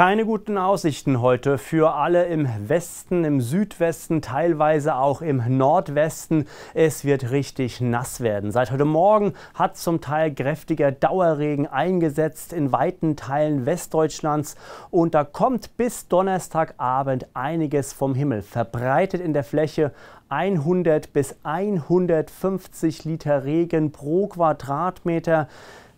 Keine guten Aussichten heute für alle im Westen, im Südwesten, teilweise auch im Nordwesten. Es wird richtig nass werden. Seit heute Morgen hat zum Teil kräftiger Dauerregen eingesetzt in weiten Teilen Westdeutschlands und da kommt bis Donnerstagabend einiges vom Himmel, verbreitet in der Fläche 100 bis 150 Liter Regen pro Quadratmeter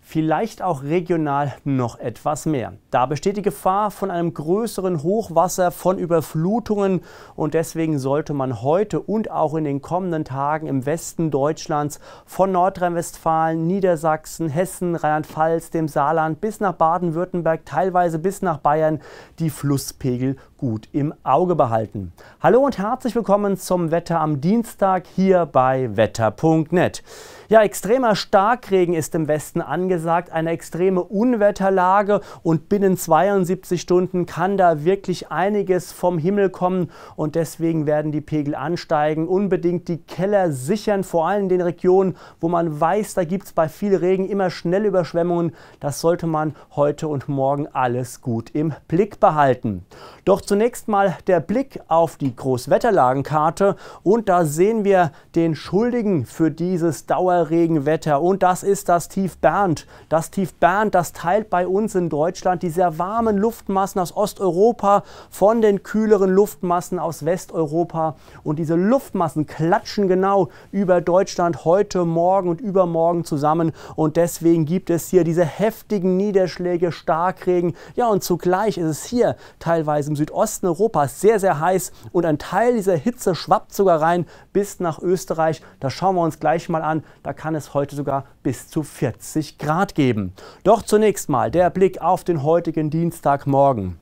vielleicht auch regional noch etwas mehr. Da besteht die Gefahr von einem größeren Hochwasser, von Überflutungen und deswegen sollte man heute und auch in den kommenden Tagen im Westen Deutschlands von Nordrhein-Westfalen, Niedersachsen, Hessen, Rheinland-Pfalz, dem Saarland bis nach Baden-Württemberg, teilweise bis nach Bayern die Flusspegel gut im Auge behalten. Hallo und herzlich willkommen zum Wetter am Dienstag hier bei wetter.net. Ja, extremer Starkregen ist im Westen angesagt, eine extreme Unwetterlage und binnen 72 Stunden kann da wirklich einiges vom Himmel kommen und deswegen werden die Pegel ansteigen. Unbedingt die Keller sichern, vor allem in den Regionen, wo man weiß, da gibt es bei viel Regen immer schnelle Überschwemmungen. Das sollte man heute und morgen alles gut im Blick behalten. Doch zu Zunächst mal der Blick auf die Großwetterlagenkarte und da sehen wir den Schuldigen für dieses Dauerregenwetter und das ist das Tief Bernd. Das Tief Bernd, das teilt bei uns in Deutschland die sehr warmen Luftmassen aus Osteuropa von den kühleren Luftmassen aus Westeuropa und diese Luftmassen klatschen genau über Deutschland heute Morgen und übermorgen zusammen und deswegen gibt es hier diese heftigen Niederschläge, Starkregen. Ja und zugleich ist es hier teilweise im Südosten Osten Europas sehr, sehr heiß und ein Teil dieser Hitze schwappt sogar rein bis nach Österreich. Da schauen wir uns gleich mal an. Da kann es heute sogar bis zu 40 Grad geben. Doch zunächst mal der Blick auf den heutigen Dienstagmorgen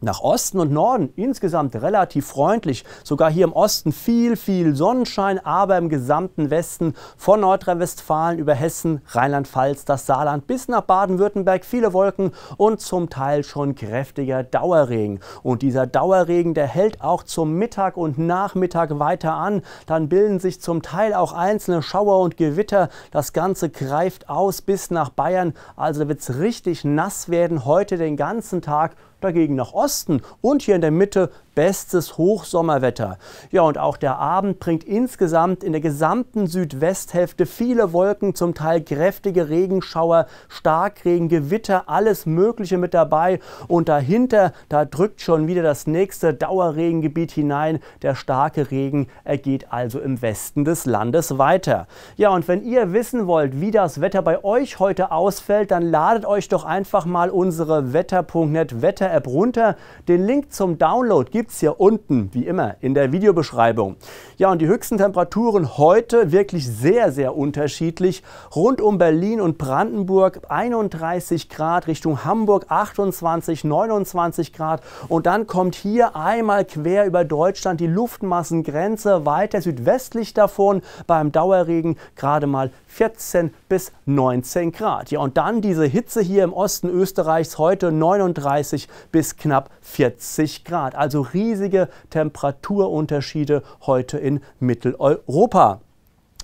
nach Osten und Norden insgesamt relativ freundlich. Sogar hier im Osten viel, viel Sonnenschein, aber im gesamten Westen von Nordrhein-Westfalen über Hessen, Rheinland-Pfalz, das Saarland bis nach Baden-Württemberg viele Wolken und zum Teil schon kräftiger Dauerregen. Und dieser Dauerregen, der hält auch zum Mittag und Nachmittag weiter an. Dann bilden sich zum Teil auch einzelne Schauer und Gewitter. Das Ganze greift aus bis nach Bayern. Also wird es richtig nass werden heute den ganzen Tag dagegen nach Osten und hier in der Mitte bestes Hochsommerwetter. Ja, und auch der Abend bringt insgesamt in der gesamten Südwesthälfte viele Wolken, zum Teil kräftige Regenschauer, Starkregen, Gewitter, alles Mögliche mit dabei. Und dahinter, da drückt schon wieder das nächste Dauerregengebiet hinein. Der starke Regen ergeht also im Westen des Landes weiter. Ja, und wenn ihr wissen wollt, wie das Wetter bei euch heute ausfällt, dann ladet euch doch einfach mal unsere wetter.net Wetter-App runter. Den Link zum Download gibt gibt es hier unten, wie immer, in der Videobeschreibung. Ja, und die höchsten Temperaturen heute wirklich sehr, sehr unterschiedlich. Rund um Berlin und Brandenburg 31 Grad, Richtung Hamburg 28, 29 Grad. Und dann kommt hier einmal quer über Deutschland die Luftmassengrenze, weiter südwestlich davon, beim Dauerregen gerade mal 14 bis 19 Grad. Ja, und dann diese Hitze hier im Osten Österreichs heute 39 bis knapp 40 Grad. Also riesige Temperaturunterschiede heute in Mitteleuropa.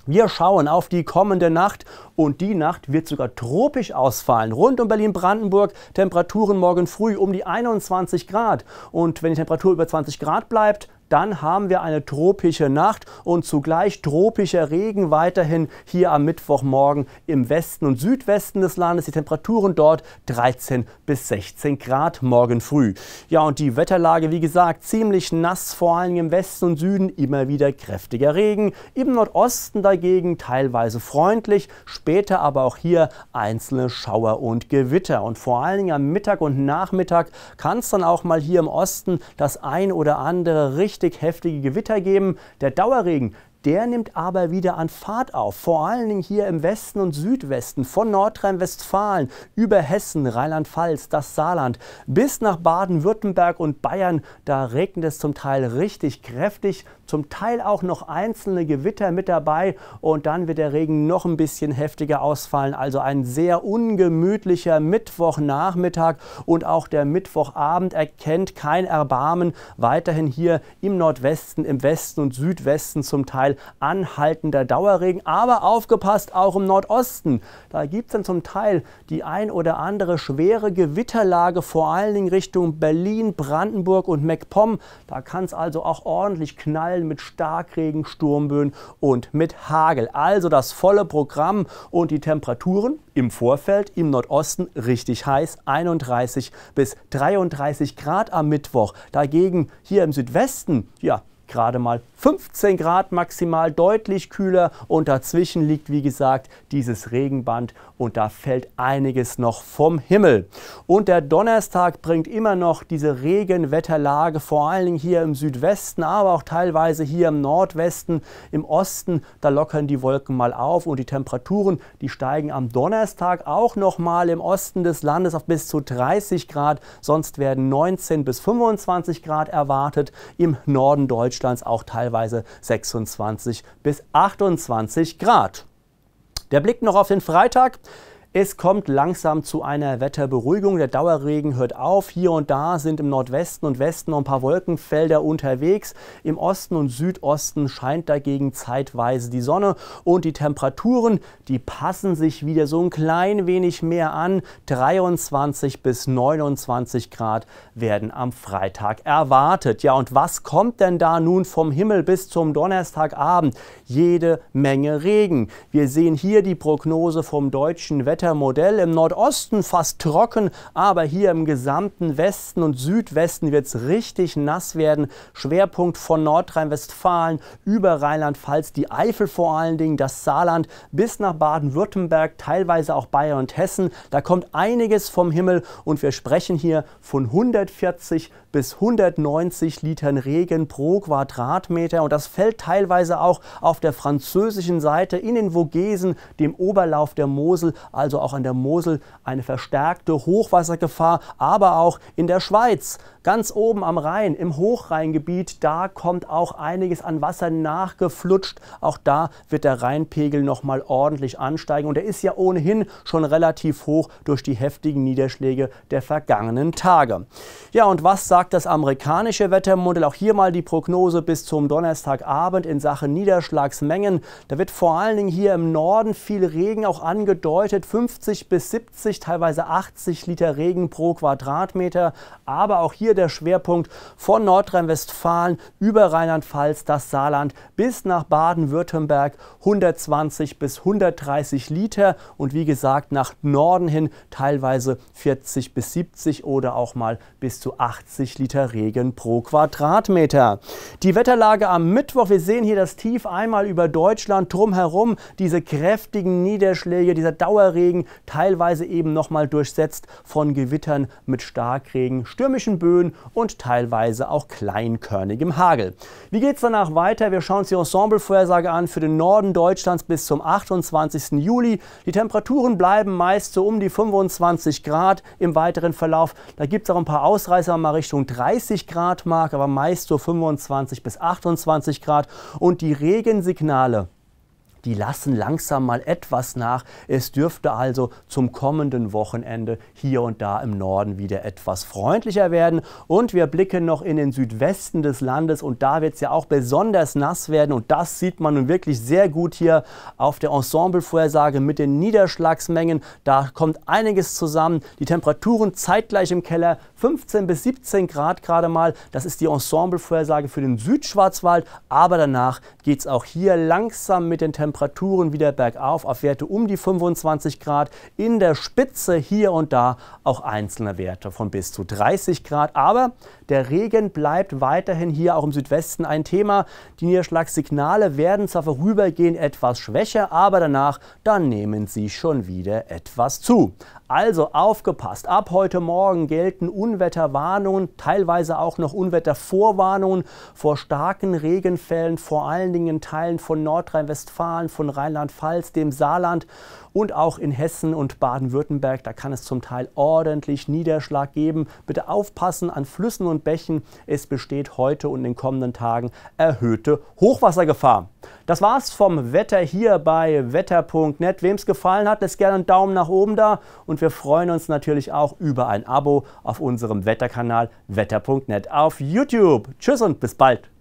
Wir schauen auf die kommende Nacht und die Nacht wird sogar tropisch ausfallen. Rund um Berlin-Brandenburg Temperaturen morgen früh um die 21 Grad. Und wenn die Temperatur über 20 Grad bleibt, dann haben wir eine tropische Nacht und zugleich tropischer Regen weiterhin hier am Mittwochmorgen im Westen und Südwesten des Landes. Die Temperaturen dort 13 bis 16 Grad morgen früh. Ja, und die Wetterlage, wie gesagt, ziemlich nass, vor allem im Westen und Süden immer wieder kräftiger Regen. Im Nordosten dagegen teilweise freundlich, später aber auch hier einzelne Schauer und Gewitter. Und vor allem am Mittag und Nachmittag kann es dann auch mal hier im Osten das ein oder andere richtig richtig heftige Gewitter geben. Der Dauerregen, der nimmt aber wieder an Fahrt auf, vor allen Dingen hier im Westen und Südwesten, von Nordrhein-Westfalen über Hessen, Rheinland-Pfalz, das Saarland bis nach Baden-Württemberg und Bayern. Da regnet es zum Teil richtig kräftig, zum Teil auch noch einzelne Gewitter mit dabei und dann wird der Regen noch ein bisschen heftiger ausfallen. Also ein sehr ungemütlicher Mittwochnachmittag und auch der Mittwochabend erkennt kein Erbarmen. Weiterhin hier im Nordwesten, im Westen und Südwesten zum Teil Teil anhaltender Dauerregen. Aber aufgepasst auch im Nordosten. Da gibt es dann zum Teil die ein oder andere schwere Gewitterlage, vor allen Dingen Richtung Berlin, Brandenburg und MacPom. Da kann es also auch ordentlich knallen mit Starkregen, Sturmböen und mit Hagel. Also das volle Programm und die Temperaturen im Vorfeld im Nordosten richtig heiß, 31 bis 33 Grad am Mittwoch. Dagegen hier im Südwesten, ja, gerade mal 15 Grad maximal, deutlich kühler und dazwischen liegt wie gesagt dieses Regenband und da fällt einiges noch vom Himmel. Und der Donnerstag bringt immer noch diese Regenwetterlage, vor allen Dingen hier im Südwesten, aber auch teilweise hier im Nordwesten, im Osten, da lockern die Wolken mal auf und die Temperaturen, die steigen am Donnerstag auch nochmal im Osten des Landes auf bis zu 30 Grad, sonst werden 19 bis 25 Grad erwartet im Norden Deutschlands Deutschlands auch teilweise 26 bis 28 Grad. Der Blick noch auf den Freitag. Es kommt langsam zu einer Wetterberuhigung. Der Dauerregen hört auf. Hier und da sind im Nordwesten und Westen noch ein paar Wolkenfelder unterwegs. Im Osten und Südosten scheint dagegen zeitweise die Sonne. Und die Temperaturen, die passen sich wieder so ein klein wenig mehr an. 23 bis 29 Grad werden am Freitag erwartet. Ja, und was kommt denn da nun vom Himmel bis zum Donnerstagabend? Jede Menge Regen. Wir sehen hier die Prognose vom deutschen Wetter. Wettermodell. Im Nordosten fast trocken, aber hier im gesamten Westen und Südwesten wird es richtig nass werden. Schwerpunkt von Nordrhein-Westfalen über Rheinland-Pfalz, die Eifel vor allen Dingen, das Saarland bis nach Baden-Württemberg, teilweise auch Bayern und Hessen. Da kommt einiges vom Himmel und wir sprechen hier von 140 bis 190 Litern Regen pro Quadratmeter und das fällt teilweise auch auf der französischen Seite in den Vogesen, dem Oberlauf der Mosel, also also auch an der Mosel eine verstärkte Hochwassergefahr, aber auch in der Schweiz. Ganz oben am Rhein, im Hochrheingebiet, da kommt auch einiges an Wasser nachgeflutscht. Auch da wird der Rheinpegel nochmal ordentlich ansteigen und er ist ja ohnehin schon relativ hoch durch die heftigen Niederschläge der vergangenen Tage. Ja, und was sagt das amerikanische Wettermodell? Auch hier mal die Prognose bis zum Donnerstagabend in Sachen Niederschlagsmengen. Da wird vor allen Dingen hier im Norden viel Regen auch angedeutet. 5 50 bis 70, teilweise 80 Liter Regen pro Quadratmeter. Aber auch hier der Schwerpunkt von Nordrhein-Westfalen über Rheinland-Pfalz, das Saarland bis nach Baden-Württemberg 120 bis 130 Liter und wie gesagt nach Norden hin teilweise 40 bis 70 oder auch mal bis zu 80 Liter Regen pro Quadratmeter. Die Wetterlage am Mittwoch, wir sehen hier das Tief einmal über Deutschland drumherum, diese kräftigen Niederschläge, dieser Dauerregen Regen, teilweise eben nochmal durchsetzt von Gewittern mit Starkregen, stürmischen Böen und teilweise auch kleinkörnigem Hagel. Wie geht es danach weiter? Wir schauen uns die Ensemble-Vorhersage an für den Norden Deutschlands bis zum 28. Juli. Die Temperaturen bleiben meist so um die 25 Grad im weiteren Verlauf. Da gibt es auch ein paar Ausreißer mal Richtung 30 Grad Mark, aber meist so 25 bis 28 Grad. Und die Regensignale die lassen langsam mal etwas nach. Es dürfte also zum kommenden Wochenende hier und da im Norden wieder etwas freundlicher werden. Und wir blicken noch in den Südwesten des Landes und da wird es ja auch besonders nass werden. Und das sieht man nun wirklich sehr gut hier auf der Ensemble-Vorhersage mit den Niederschlagsmengen. Da kommt einiges zusammen. Die Temperaturen zeitgleich im Keller 15 bis 17 Grad gerade mal. Das ist die Ensemble-Vorhersage für den Südschwarzwald. Aber danach geht es auch hier langsam mit den Temperaturen Temperaturen wieder bergauf auf Werte um die 25 Grad. In der Spitze hier und da auch einzelne Werte von bis zu 30 Grad. Aber der Regen bleibt weiterhin hier auch im Südwesten ein Thema. Die Niederschlagssignale werden zwar vorübergehend etwas schwächer, aber danach, dann nehmen sie schon wieder etwas zu. Also aufgepasst, ab heute Morgen gelten Unwetterwarnungen, teilweise auch noch Unwettervorwarnungen vor starken Regenfällen, vor allen Dingen in Teilen von Nordrhein-Westfalen, von Rheinland-Pfalz, dem Saarland und auch in Hessen und Baden-Württemberg. Da kann es zum Teil ordentlich Niederschlag geben. Bitte aufpassen an Flüssen und Bächen. Es besteht heute und in den kommenden Tagen erhöhte Hochwassergefahr. Das war's vom Wetter hier bei wetter.net. Wem es gefallen hat, lässt gerne einen Daumen nach oben da und wir freuen uns natürlich auch über ein Abo auf unserem Wetterkanal wetter.net auf YouTube. Tschüss und bis bald.